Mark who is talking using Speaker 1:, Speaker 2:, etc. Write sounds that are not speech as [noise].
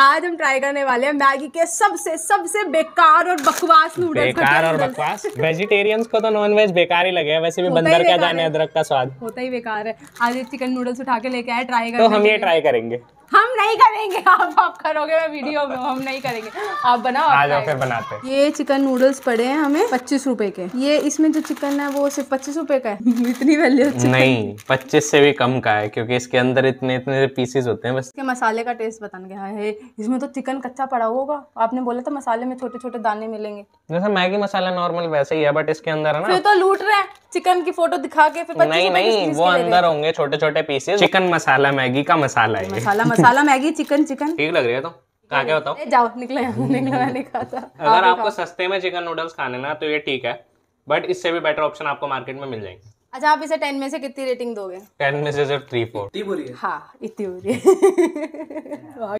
Speaker 1: आज हम ट्राई करने वाले हैं मैगी के सबसे सबसे बेकार और बकवास नूडल्स बेकार और बकवास
Speaker 2: वेजिटेरियंस को तो नॉन वेज बेकार ही लगे वैसे भी बंदर क्या जाने अदरक का स्वाद
Speaker 1: होता ही बेकार है आज चिकन नूडल्स उठा के लेके आए ट्राई तो कर हम ये ट्राई करेंगे हम नहीं करेंगे आप आप करोगे मैं वीडियो में हम नहीं करेंगे आप बनाओ आ जाओ फिर बनाते ये चिकन नूडल्स पड़े हैं हमें पच्चीस रूपए के ये इसमें जो चिकन है वो सिर्फ पच्चीस रूपए का है [laughs] इतनी वैल्यू नहीं
Speaker 2: पच्चीस से भी कम का है क्योंकि इसके अंदर इतने इतने पीसेस होते हैं बस
Speaker 1: इसके मसाले का टेस्ट बताने गया है इसमें तो चिकन कच्चा पड़ा होगा आपने बोला था मसाले में छोटे छोटे दाने मिलेंगे
Speaker 2: जैसे मैगी मसाला नॉर्मल वैसे ही है बट इसके अंदर है ना तो
Speaker 1: लूट रहे हैं चिकन की फोटो दिखा के फिर नहीं नहीं वो अंदर
Speaker 2: होंगे छोटे छोटे पीसेस चिकन मसाला मैगी का मसाला है masala
Speaker 1: masala Maggi chicken chicken
Speaker 2: ठीक लग रही है तो कहा क्या बताओ
Speaker 1: जाओ निकले हम्म। निकले मैंने कहा अगर आपको
Speaker 2: सस्ते में चिकन नूडल्स खाने ना तो ये ठीक है बट इससे भी बेटर ऑप्शन आपको मार्केट में मिल जाएंगे
Speaker 1: अच्छा आप इसे टेन में से कितनी रेटिंग दोगे
Speaker 2: टेन में से सिर्फ थ्री फोर इतनी बुरी
Speaker 1: हाँ इतनी बुरी [laughs]